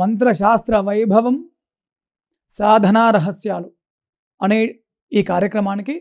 మంత్రశాస్త్ర వైభవం సాధనా రహస్యాలు అనే ఈ కార్యక్రమానికి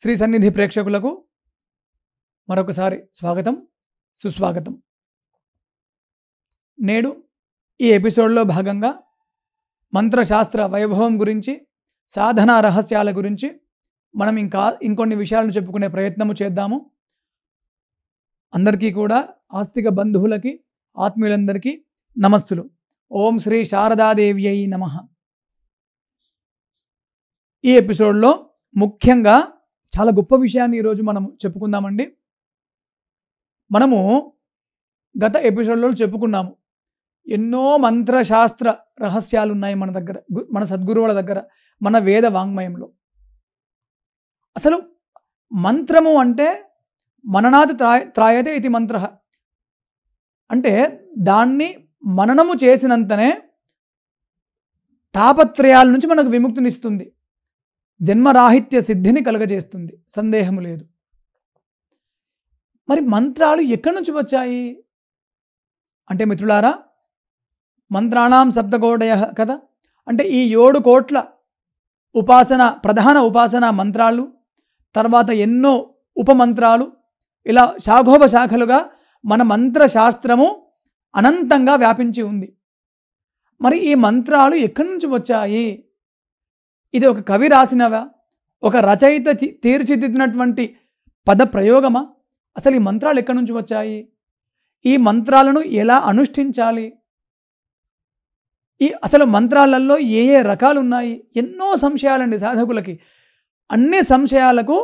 శ్రీ సన్నిధి ప్రేక్షకులకు మరొకసారి స్వాగతం సుస్వాగతం నేడు ఈ ఎపిసోడ్లో భాగంగా మంత్రశాస్త్ర వైభవం గురించి సాధనా రహస్యాల గురించి మనం ఇంకా ఇంకొన్ని విషయాలను చెప్పుకునే ప్రయత్నము చేద్దాము అందరికీ కూడా ఆస్తిక బంధువులకి ఆత్మీయులందరికీ నమస్సులు ఓం శ్రీ శారదాదేవి అయి నమ ఈ ఎపిసోడ్లో ముఖ్యంగా చాలా గొప్ప విషయాన్ని ఈరోజు మనం చెప్పుకుందామండి మనము గత ఎపిసోడ్లో చెప్పుకున్నాము ఎన్నో మంత్రశాస్త్ర రహస్యాలు ఉన్నాయి మన దగ్గర మన సద్గురువుల దగ్గర మన వేద వాంగ్మయంలో అసలు మంత్రము అంటే మననాథ్ త్రాయ త్రాయతే ఇది మంత్ర అంటే దాన్ని మననము చేసినంతనే తాపత్రయాల నుంచి మనకు విముక్తినిస్తుంది జన్మరాహిత్య సిద్ధిని కలగజేస్తుంది సందేహము లేదు మరి మంత్రాలు ఎక్కడి నుంచి వచ్చాయి అంటే మిత్రులారా మంత్రాణం శబ్దగోడయ కదా అంటే ఈ ఏడు కోట్ల ఉపాసన ప్రధాన ఉపాసన మంత్రాలు తర్వాత ఎన్నో ఉపమంత్రాలు ఇలా శాఖోపశాఖలుగా మన మంత్రశాస్త్రము అనంతంగా వ్యాపించి ఉంది మరి ఈ మంత్రాలు ఎక్కడి నుంచి వచ్చాయి ఇది ఒక కవి రాసినవా ఒక రచయిత తీర్చిదిద్దినటువంటి పద ప్రయోగమా అసలు ఈ మంత్రాలు ఎక్కడి నుంచి వచ్చాయి ఈ మంత్రాలను ఎలా అనుష్ఠించాలి ఈ అసలు మంత్రాలలో ఏ ఏ రకాలు ఉన్నాయి ఎన్నో సంశయాలండి సాధకులకి అన్ని సంశయాలకు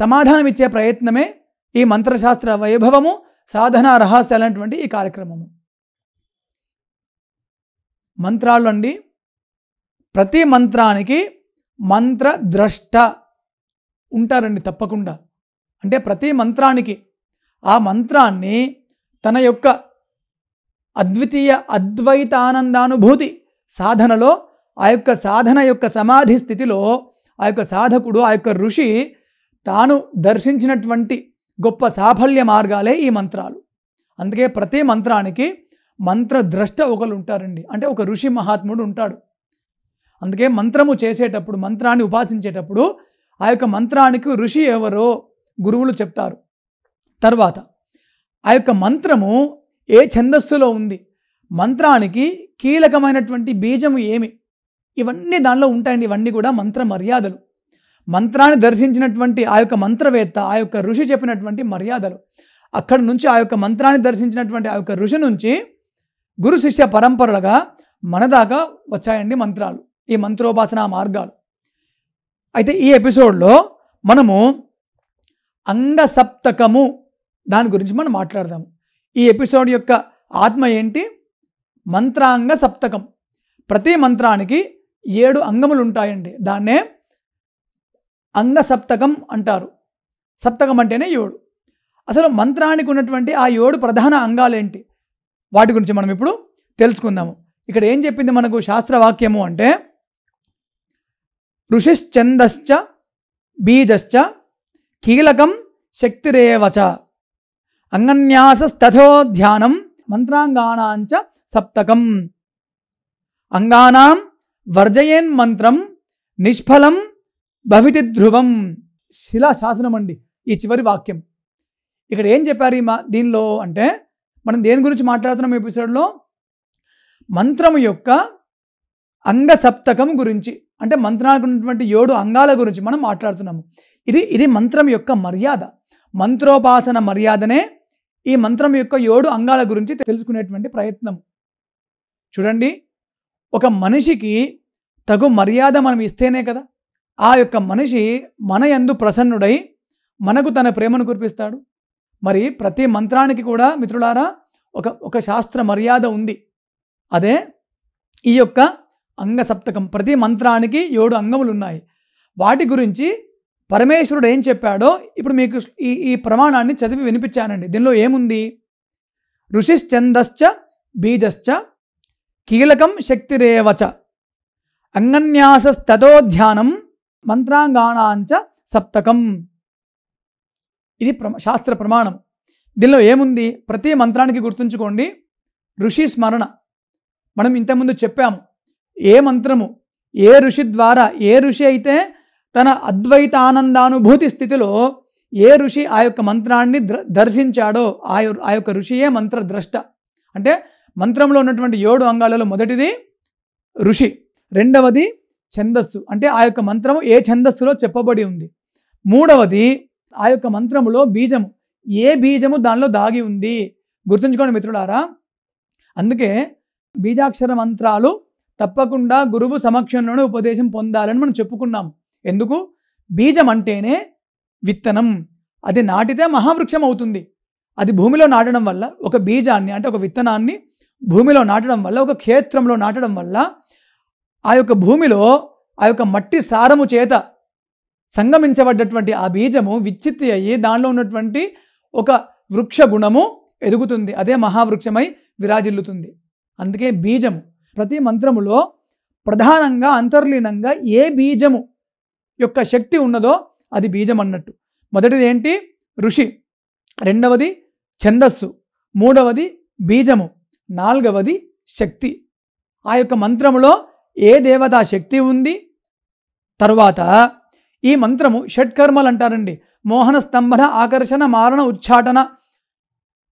సమాధానం ఇచ్చే ప్రయత్నమే ఈ మంత్రశాస్త్ర వైభవము సాధన రహస్యాలు అనేటువంటి ఈ కార్యక్రమము మంత్రాలు అండి ప్రతి మంత్రానికి మంత్రద్రష్ట ఉంటారండి తప్పకుండా అంటే ప్రతి మంత్రానికి ఆ మంత్రాన్ని తన యొక్క అద్వితీయ అద్వైతానందానుభూతి సాధనలో ఆ యొక్క సాధన యొక్క సమాధి స్థితిలో ఆ యొక్క సాధకుడు ఆ యొక్క ఋషి తాను దర్శించినటువంటి గొప్ప సాఫల్య మార్గాలే ఈ మంత్రాలు అందుకే ప్రతి మంత్రానికి మంత్రద్రష్ట ఒకరు ఉంటారండి అంటే ఒక ఋషి మహాత్ముడు ఉంటాడు అందుకే మంత్రము చేసేటప్పుడు మంత్రాన్ని ఉపాసించేటప్పుడు ఆ యొక్క మంత్రానికి ఋషి ఎవరో గురువులు చెప్తారు తర్వాత ఆ యొక్క మంత్రము ఏ ఛందస్సులో ఉంది మంత్రానికి కీలకమైనటువంటి బీజము ఏమి ఇవన్నీ దానిలో ఉంటాయండి ఇవన్నీ కూడా మంత్ర మర్యాదలు మంత్రాన్ని దర్శించినటువంటి ఆ యొక్క మంత్రవేత్త ఆ యొక్క ఋషి చెప్పినటువంటి మర్యాదలు అక్కడి నుంచి ఆ యొక్క మంత్రాన్ని దర్శించినటువంటి ఆ యొక్క ఋషి నుంచి గురు శిష్య పరంపరలుగా మన దాకా వచ్చాయండి మంత్రాలు ఈ మంత్రోపాసన మార్గాలు అయితే ఈ ఎపిసోడ్లో మనము అంగసప్తకము దాని గురించి మనం మాట్లాడదాము ఈ ఎపిసోడ్ యొక్క ఆత్మ ఏంటి మంత్రాంగ సప్తకం ప్రతి మంత్రానికి ఏడు అంగములు ఉంటాయండి దాన్నే అంగ సప్తకం అంటారు సప్తకం అంటేనే ఏడు అసలు మంత్రానికి ఉన్నటువంటి ఆ ఏడు ప్రధాన అంగాలేంటి వాటి గురించి మనం ఇప్పుడు తెలుసుకుందాము ఇక్కడ ఏం చెప్పింది మనకు శాస్త్రవాక్యము అంటే ఋషిశ్చందశ్చ బీజశ్చ కీలకం శక్తిరేవచ అంగన్యాసస్తథోధ్యానం మంత్రాంగానాంచ సప్తకం అంగానాం వర్జయన్ మంత్రం నిష్ఫలం భవితి ధ్రువం శిలాశాసనం అండి ఈ చివరి వాక్యం ఇక్కడ ఏం చెప్పారు ఈ మా దీనిలో అంటే మనం దేని గురించి మాట్లాడుతున్నాం ఎపిసోడ్లో మంత్రము యొక్క అంగసప్తకం గురించి అంటే మంత్రానికి ఉన్నటువంటి ఏడు అంగాల గురించి మనం మాట్లాడుతున్నాము ఇది ఇది మంత్రం యొక్క మర్యాద మంత్రోపాసన మర్యాదనే ఈ మంత్రం యొక్క ఏడు అంగాల గురించి తెలుసుకునేటువంటి ప్రయత్నం చూడండి ఒక మనిషికి తగు మర్యాద మనం ఇస్తేనే కదా ఆ యొక్క మనిషి మన ఎందు ప్రసన్నుడై మనకు తన ప్రేమను కురిపిస్తాడు మరి ప్రతి మంత్రానికి కూడా మిత్రులారా ఒక ఒక శాస్త్ర మర్యాద ఉంది అదే ఈ యొక్క అంగసప్తకం ప్రతి మంత్రానికి ఏడు అంగములు ఉన్నాయి వాటి గురించి పరమేశ్వరుడు ఏం చెప్పాడో ఇప్పుడు మీకు ఈ ఈ ప్రమాణాన్ని చదివి వినిపించానండి దీనిలో ఏముంది ఋషిశ్చందశ్చ బీజశ్చ కీలకం శక్తిరేవచ అంగన్యాసస్తతో ధ్యానం మంత్రాంగాణాంచ సప్తకం ఇది ప్ర శాస్త్ర ప్రమాణం దీనిలో ఏముంది ప్రతి మంత్రానికి గుర్తుంచుకోండి ఋషి స్మరణ మనం ఇంతకుముందు చెప్పాము ఏ మంత్రము ఏ ఋషి ద్వారా ఏ ఋషి అయితే తన అద్వైత ఆనందానుభూతి స్థితిలో ఏ ఋషి ఆ యొక్క మంత్రాన్ని దర్శించాడో ఆ ఆ యొక్క ఋషియే మంత్రద్రష్ట అంటే మంత్రంలో ఉన్నటువంటి ఏడు అంగాలలో మొదటిది ఋషి రెండవది ఛందస్సు అంటే ఆ యొక్క మంత్రము ఏ ఛందస్సులో చెప్పబడి ఉంది మూడవది ఆ యొక్క మంత్రములో బీజము ఏ బీజము దానిలో దాగి ఉంది గుర్తుంచుకోండి మిత్రులారా అందుకే బీజాక్షర మంత్రాలు తప్పకుండా గురువు సమక్షంలోనే ఉపదేశం పొందాలని మనం చెప్పుకున్నాం ఎందుకు బీజం అంటేనే విత్తనం అది నాటితే మహావృక్షం అవుతుంది అది భూమిలో నాటడం వల్ల ఒక బీజాన్ని అంటే ఒక విత్తనాన్ని భూమిలో నాటడం వల్ల ఒక క్షేత్రంలో నాటడం వల్ల ఆ యొక్క భూమిలో ఆ యొక్క మట్టి సారము చేత సంగమించబడ్డటువంటి ఆ బీజము విచ్చిత్తి అయ్యి దానిలో ఉన్నటువంటి ఒక వృక్ష గుణము ఎదుగుతుంది అదే మహావృక్షమై విరాజిల్లుతుంది అందుకే బీజము ప్రతి మంత్రములో ప్రధానంగా అంతర్లీనంగా ఏ బీజము యొక్క శక్తి ఉన్నదో అది బీజం అన్నట్టు మొదటిది ఏంటి ఋషి రెండవది ఛందస్సు మూడవది బీజము నాలుగవది శక్తి ఆ యొక్క మంత్రములో ఏ దేవతా శక్తి ఉంది తర్వాత ఈ మంత్రము షట్కర్మలు అంటారండి మోహన స్తంభన ఆకర్షణ మారణ ఉచ్చాటన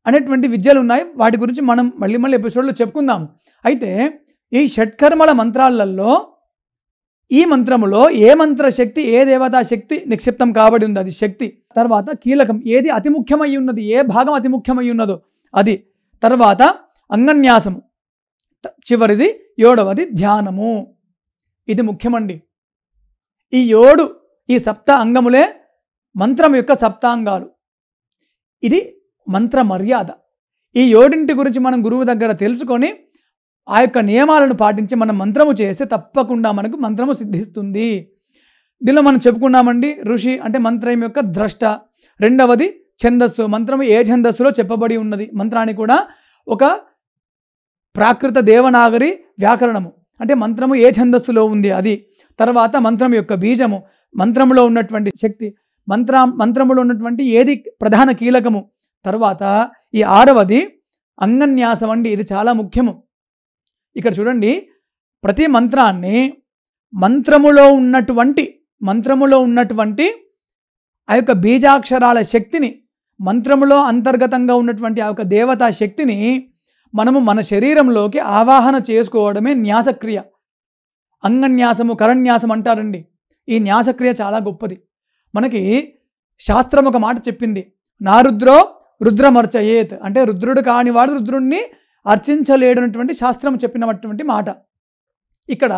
అనేటువంటి విద్యలు ఉన్నాయి వాటి గురించి మనం మళ్ళీ మళ్ళీ ఎపిసోడ్లో చెప్పుకుందాం అయితే ఈ షట్కర్మల మంత్రాలలో ఈ మంత్రములో ఏ మంత్ర శక్తి ఏ దేవతా శక్తి నిక్షిప్తం కాబడి ఉంది అది శక్తి తర్వాత కీలకం ఏది అతి ముఖ్యమై ఉన్నది ఏ భాగం అతి ముఖ్యమై ఉన్నదో అది తర్వాత అంగన్యాసము చివరిది ఏడవది ధ్యానము ఇది ముఖ్యమండి ఈ ఏడు ఈ సప్త అంగములే మంత్రం యొక్క సప్తాంగాలు ఇది మంత్ర మర్యాద ఈ ఏడింటి గురించి మనం గురువు దగ్గర తెలుసుకొని ఆ యొక్క నియమాలను పాటించి మనం మంత్రము చేస్తే తప్పకుండా మనకు మంత్రము సిద్ధిస్తుంది దీనిలో మనం చెప్పుకున్నామండి ఋషి అంటే మంత్రం యొక్క ద్రష్ట రెండవది ఛందస్సు మంత్రము ఏ ఛందస్సులో చెప్పబడి ఉన్నది మంత్రాన్ని కూడా ఒక ప్రాకృత దేవనాగరి వ్యాకరణము అంటే మంత్రము ఏ ఛందస్సులో ఉంది అది తర్వాత మంత్రం యొక్క బీజము మంత్రములో ఉన్నటువంటి శక్తి మంత్ర మంత్రములో ఉన్నటువంటి ఏది ప్రధాన కీలకము తర్వాత ఈ ఆరవది అంగన్యాసం అండి ఇది చాలా ముఖ్యము ఇక్కడ చూడండి ప్రతి మంత్రాన్ని మంత్రములో ఉన్నటువంటి మంత్రములో ఉన్నటువంటి ఆ యొక్క బీజాక్షరాల శక్తిని మంత్రములో అంతర్గతంగా ఉన్నటువంటి ఆ యొక్క దేవతా శక్తిని మనము మన శరీరంలోకి ఆవాహన చేసుకోవడమే న్యాసక్రియ అంగన్యాసము కరన్యాసం అంటారండి ఈ న్యాసక్రియ చాలా గొప్పది మనకి శాస్త్రం ఒక మాట చెప్పింది నా రుద్రో రుద్రమర్చయేత్ అంటే రుద్రుడు కానివాడు రుద్రుణ్ణి అర్చించలేడనటువంటి శాస్త్రం చెప్పినటువంటి మాట ఇక్కడ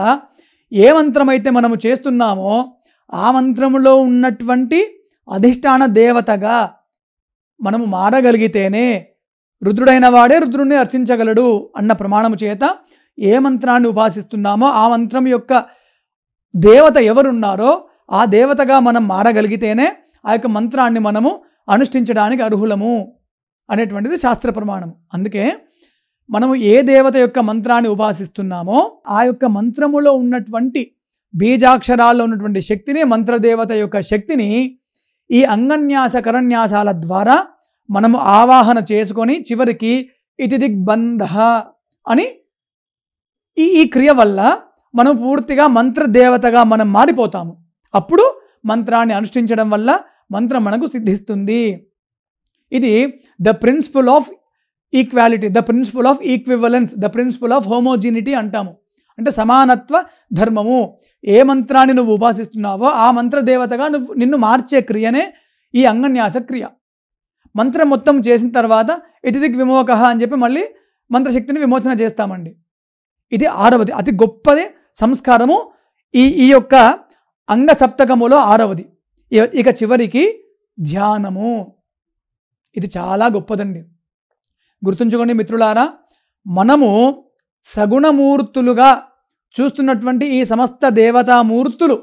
ఏ మంత్రమైతే మనము చేస్తున్నామో ఆ మంత్రములో ఉన్నటువంటి అధిష్టాన దేవతగా మనము మారగలిగితేనే రుద్రుడైన వాడే రుద్రుణ్ణి అర్చించగలడు అన్న ప్రమాణము చేత ఏ మంత్రాన్ని ఉపాసిస్తున్నామో ఆ మంత్రం యొక్క దేవత ఎవరున్నారో ఆ దేవతగా మనం మారగలిగితేనే ఆ యొక్క మంత్రాన్ని మనము అనుష్ఠించడానికి అర్హులము అనేటువంటిది శాస్త్ర ప్రమాణం అందుకే మనము ఏ దేవత యొక్క మంత్రాన్ని ఉపాసిస్తున్నామో ఆ యొక్క మంత్రములో ఉన్నటువంటి బీజాక్షరాల్లో ఉన్నటువంటి శక్తిని మంత్రదేవత యొక్క శక్తిని ఈ అంగన్యాస కరన్యాసాల ద్వారా మనము ఆవాహన చేసుకొని చివరికి ఇతి దిగ్బంధ అని ఈ ఈ క్రియ వల్ల మనం పూర్తిగా మంత్రదేవతగా మనం మారిపోతాము అప్పుడు మంత్రాన్ని అనుష్ఠించడం వల్ల మంత్రం మనకు సిద్ధిస్తుంది ఇది the principle of equality the principle of equivalence the principle of homogeneity అంటాము అంటే సమానత్వ ధర్మము ఏ మంత్రాన్ని నువ్వు ఉపాసిస్తున్నావో ఆ మంత్రదేవతగా నువ్వు నిన్ను మార్చే క్రియనే ఈ అంగన్యాస క్రియ మంత్రం మొత్తం చేసిన తర్వాత ఇతిదిక్ విమోక అని చెప్పి మళ్ళీ మంత్రశక్తిని విమోచన చేస్తామండి ఇది ఆరవది అతి గొప్పది సంస్కారము ఈ ఈ యొక్క అంగ సప్తకములో ఆరవది ఇక చివరికి ధ్యానము ఇది చాలా గొప్పదండి గుర్తుంచుకోండి మిత్రులారా మనము సగుణమూర్తులుగా చూస్తున్నటువంటి ఈ సమస్త దేవతామూర్తులు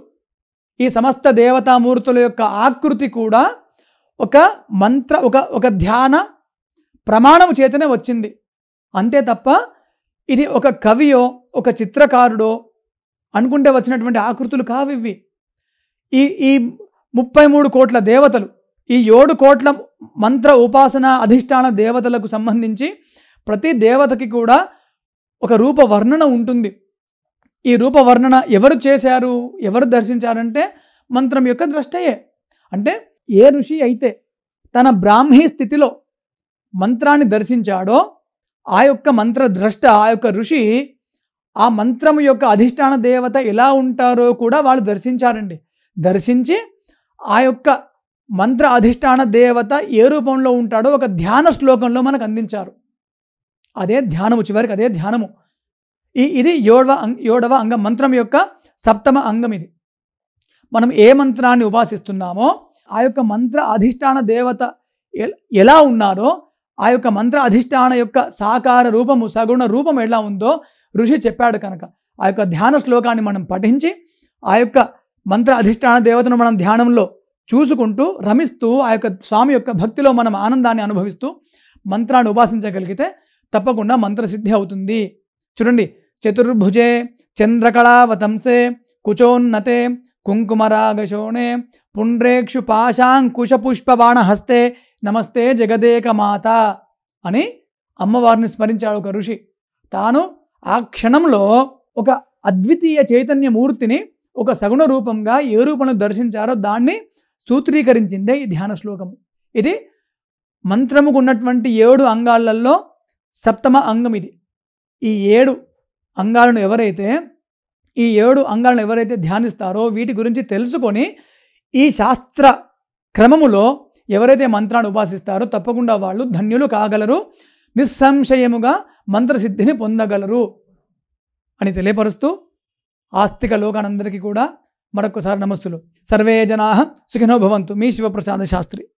ఈ సమస్త దేవతామూర్తుల యొక్క ఆకృతి కూడా ఒక మంత్ర ఒక ఒక ధ్యాన ప్రమాణము చేతనే వచ్చింది అంతే తప్ప ఇది ఒక కవియో ఒక చిత్రకారుడో అనుకుంటే వచ్చినటువంటి ఆకృతులు కావు ఇవి ఈ ఈ ముప్పై మూడు కోట్ల దేవతలు ఈ ఏడు కోట్ల మంత్ర ఉపాసన అధిష్టాన దేవతలకు సంబంధించి ప్రతి దేవతకి కూడా ఒక రూపవర్ణన ఉంటుంది ఈ రూపవర్ణన ఎవరు చేశారు ఎవరు దర్శించారంటే మంత్రం యొక్క ద్రష్టయే అంటే ఏ ఋషి అయితే తన బ్రాహ్మీ స్థితిలో మంత్రాన్ని దర్శించాడో ఆ యొక్క మంత్రద్రష్ట ఆ యొక్క ఋషి ఆ మంత్రము యొక్క అధిష్టాన దేవత ఎలా ఉంటారో కూడా వాళ్ళు దర్శించారండి దర్శించి ఆ యొక్క మంత్ర అధిష్టాన దేవత ఏ రూపంలో ఉంటాడో ఒక ధ్యాన శ్లోకంలో మనకు అందించారు అదే ధ్యానము చివరికి అదే ధ్యానము ఈ ఇది ఏడవ ఏడవ అంగం మంత్రం యొక్క సప్తమ అంగం ఇది మనం ఏ మంత్రాన్ని ఉపాసిస్తున్నామో ఆ యొక్క మంత్ర అధిష్టాన దేవత ఎలా ఉన్నారో ఆ యొక్క మంత్ర అధిష్టాన యొక్క సాకార రూపము సగుణ రూపం ఎలా ఉందో ఋషి చెప్పాడు కనుక ఆ యొక్క ధ్యాన శ్లోకాన్ని మనం పఠించి ఆ యొక్క మంత్ర అధిష్టాన దేవతను మనం ధ్యానంలో చూసుకుంటూ రమిస్తూ ఆ యొక్క స్వామి యొక్క భక్తిలో మనం ఆనందాన్ని అనుభవిస్తూ మంత్రాన్ని ఉపాసించగలిగితే తప్పకుండా మంత్రసిద్ధి అవుతుంది చూడండి చతుర్భుజే చంద్రకళావతంసే కుచోన్నతే కుంకుమరాగశోణే పుండ్రేక్షు పాశాంకుశపుష్పబాణ హస్తే నమస్తే జగదేక మాత అని అమ్మవారిని స్మరించాడు ఒక ఋషి తాను ఆ క్షణంలో ఒక అద్వితీయ చైతన్యమూర్తిని ఒక సగుణ రూపంగా ఏ రూపంలో దర్శించారో దాన్ని సూత్రీకరించిందే ఈ ధ్యాన శ్లోకము ఇది మంత్రముకు ఉన్నటువంటి ఏడు అంగాలలో సప్తమ అంగం ఇది ఈ ఏడు అంగాలను ఎవరైతే ఈ ఏడు అంగాలను ఎవరైతే ధ్యానిస్తారో వీటి గురించి తెలుసుకొని ఈ శాస్త్ర క్రమములో ఎవరైతే మంత్రాన్ని ఉపాసిస్తారో తప్పకుండా వాళ్ళు ధన్యులు కాగలరు నిస్సంశయముగా మంత్రసిద్ధిని పొందగలరు అని తెలియపరుస్తూ ఆస్తిక లోకానందరికీ కూడా మరొకసారి నమస్సులు సర్వే జనా సుఖినో భవంతు మీ శివప్రసాద శాస్త్రి